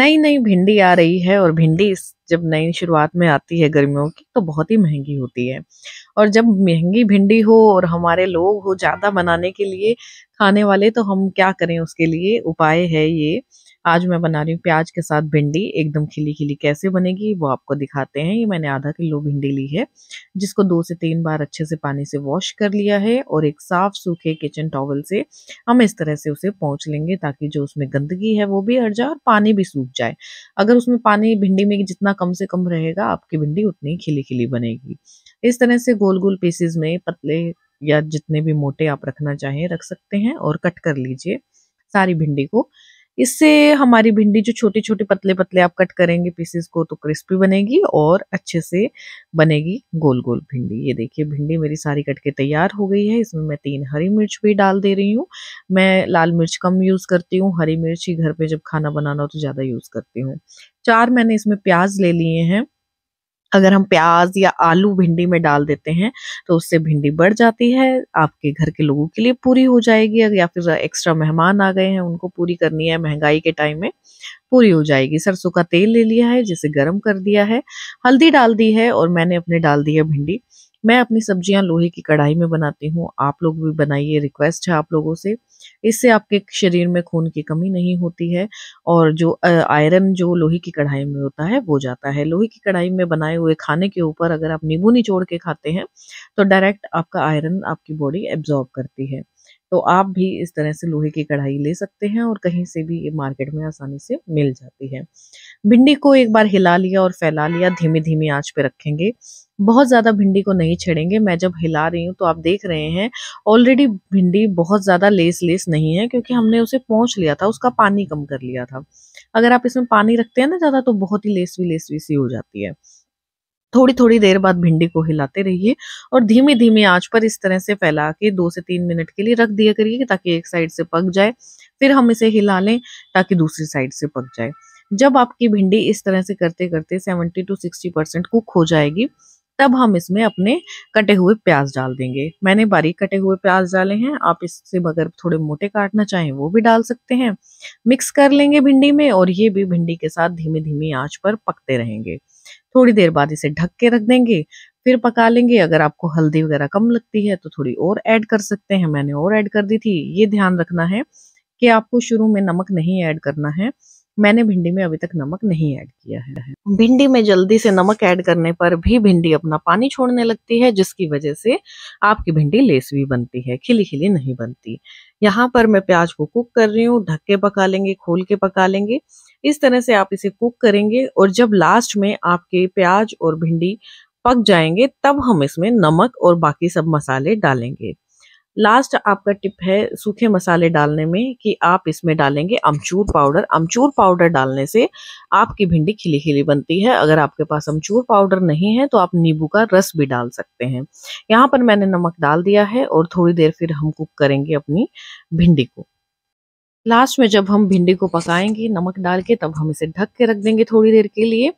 नई नई भिंडी आ रही है और भिंडी जब नई शुरुआत में आती है गर्मियों की तो बहुत ही महंगी होती है और जब महंगी भिंडी हो और हमारे लोग हो ज़्यादा बनाने के लिए खाने वाले तो हम क्या करें उसके लिए उपाय है ये आज मैं बना रही हूँ प्याज के साथ भिंडी एकदम खिली खिली कैसे बनेगी वो आपको दिखाते हैं ये मैंने आधा किलो भिंडी ली है जिसको दो से तीन बार अच्छे से पानी से वॉश कर लिया है और एक साफ सूखे किचन टॉवल से हम इस तरह से उसे पहुँच लेंगे ताकि जो उसमें गंदगी है वो भी हट जाए और पानी भी सूख जाए अगर उसमें पानी भिंडी में जितना कम से कम रहेगा आपकी भिंडी उतनी खिली खिली बनेगी इस तरह से गोल गोल पीसेज में पतले या जितने भी मोटे आप रखना चाहें रख सकते हैं और कट कर लीजिए सारी भिंडी को इससे हमारी भिंडी जो छोटे छोटे पतले पतले आप कट करेंगे पीसेस को तो क्रिस्पी बनेगी और अच्छे से बनेगी गोल गोल भिंडी ये देखिए भिंडी मेरी सारी कट के तैयार हो गई है इसमें मैं तीन हरी मिर्च भी डाल दे रही हूँ मैं लाल मिर्च कम यूज़ करती हूँ हरी मिर्च ही घर पर जब खाना बनाना हो तो ज़्यादा यूज़ करती हूँ चार मैंने इसमें प्याज ले लिए हैं अगर हम प्याज या आलू भिंडी में डाल देते हैं तो उससे भिंडी बढ़ जाती है आपके घर के लोगों के लिए पूरी हो जाएगी या फिर एक्स्ट्रा मेहमान आ गए हैं उनको पूरी करनी है महंगाई के टाइम में पूरी हो जाएगी सरसों का तेल ले लिया है जिसे गर्म कर दिया है हल्दी डाल दी है और मैंने अपने डाल दी है भिंडी मैं अपनी सब्जियां लोहे की कढ़ाई में बनाती हूँ आप लोग भी बनाइए रिक्वेस्ट है आप लोगों से इससे आपके शरीर में खून की कमी नहीं होती है और जो आयरन जो लोहे की कढ़ाई में होता है वो जाता है लोहे की कढ़ाई में बनाए हुए खाने के ऊपर अगर आप नींबू निचोड़ के खाते हैं तो डायरेक्ट आपका आयरन आपकी बॉडी एब्जॉर्ब करती है तो आप भी इस तरह से लोहे की कढ़ाई ले सकते हैं और कहीं से भी ये मार्केट में आसानी से मिल जाती है भिंडी को एक बार हिला लिया और फैला लिया धीमी धीमी आंच पे रखेंगे बहुत ज़्यादा भिंडी को नहीं छेड़ेंगे मैं जब हिला रही हूँ तो आप देख रहे हैं ऑलरेडी भिंडी बहुत ज़्यादा लेस लेस नहीं है क्योंकि हमने उसे पहुँच लिया था उसका पानी कम कर लिया था अगर आप इसमें पानी रखते हैं ना ज़्यादा तो बहुत ही लेसवी लेसवी सी हो जाती है थोड़ी थोड़ी देर बाद भिंडी को हिलाते रहिए और धीमी धीमी आंच पर इस तरह से फैला के दो से तीन मिनट के लिए रख दिया करिए ताकि एक साइड से पक जाए फिर हम इसे हिला लें ताकि दूसरी साइड से पक जाए जब आपकी भिंडी इस तरह से करते करते 70 टू 60 परसेंट कुक हो जाएगी तब हम इसमें अपने कटे हुए प्याज डाल देंगे मैंने बारीक कटे हुए प्याज डाले हैं आप इससे अगर थोड़े मोटे काटना चाहें वो भी डाल सकते हैं मिक्स कर लेंगे भिंडी में और ये भी भिंडी के साथ धीमी धीमी आँच पर पकते रहेंगे थोड़ी देर बाद इसे ढक के रख देंगे फिर पका लेंगे अगर आपको हल्दी वगैरह कम लगती है तो थोड़ी और ऐड कर सकते हैं मैंने और ऐड कर दी थी ये ध्यान रखना है कि आपको शुरू में नमक नहीं ऐड करना है मैंने भिंडी में अभी तक नमक नहीं ऐड किया है भिंडी में जल्दी से नमक ऐड करने पर भी भिंडी अपना पानी छोड़ने लगती है जिसकी वजह से आपकी भिंडी लेसवी बनती है खिली खिली नहीं बनती यहाँ पर मैं प्याज को कुक कर रही हूँ ढक के पका लेंगे खोल के पका लेंगे इस तरह से आप इसे कुक करेंगे और जब लास्ट में आपके प्याज और भिंडी पक जाएंगे तब हम इसमें नमक और बाकी सब मसाले डालेंगे लास्ट आपका टिप है सूखे मसाले डालने में कि आप इसमें डालेंगे अमचूर पाउडर अमचूर पाउडर डालने से आपकी भिंडी खिली खिली बनती है अगर आपके पास अमचूर पाउडर नहीं है तो आप नींबू का रस भी डाल सकते हैं यहाँ पर मैंने नमक डाल दिया है और थोड़ी देर फिर हम कुक करेंगे अपनी भिंडी को लास्ट में जब हम भिंडी को पकाएंगे नमक डाल के तब हम इसे ढक के रख देंगे थोड़ी देर के लिए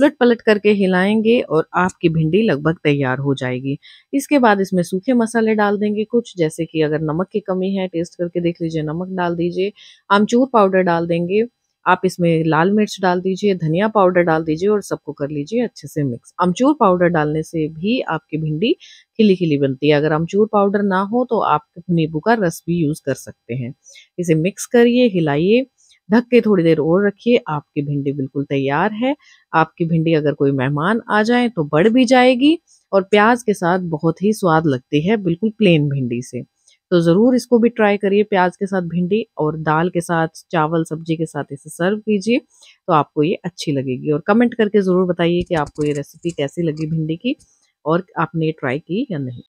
उलट पलट करके हिलाएंगे और आपकी भिंडी लगभग तैयार हो जाएगी इसके बाद इसमें सूखे मसाले डाल देंगे कुछ जैसे कि अगर नमक की कमी है टेस्ट करके देख लीजिए नमक डाल दीजिए आमचूर पाउडर डाल देंगे आप इसमें लाल मिर्च डाल दीजिए धनिया पाउडर डाल दीजिए और सबको कर लीजिए अच्छे से मिक्स अमचूर पाउडर डालने से भी आपकी भिंडी खिली खिली बनती है अगर अमचूर पाउडर ना हो तो आप नींबू का रस भी यूज़ कर सकते हैं इसे मिक्स करिए हिलाइए ढक के थोड़ी देर और रखिए आपकी भिंडी बिल्कुल तैयार है आपकी भिंडी अगर कोई मेहमान आ जाए तो बढ़ भी जाएगी और प्याज के साथ बहुत ही स्वाद लगती है बिल्कुल प्लेन भिंडी से तो ज़रूर इसको भी ट्राई करिए प्याज के साथ भिंडी और दाल के साथ चावल सब्जी के साथ इसे सर्व कीजिए तो आपको ये अच्छी लगेगी और कमेंट करके ज़रूर बताइए कि आपको ये रेसिपी कैसी लगी भिंडी की और आपने ये ट्राई की या नहीं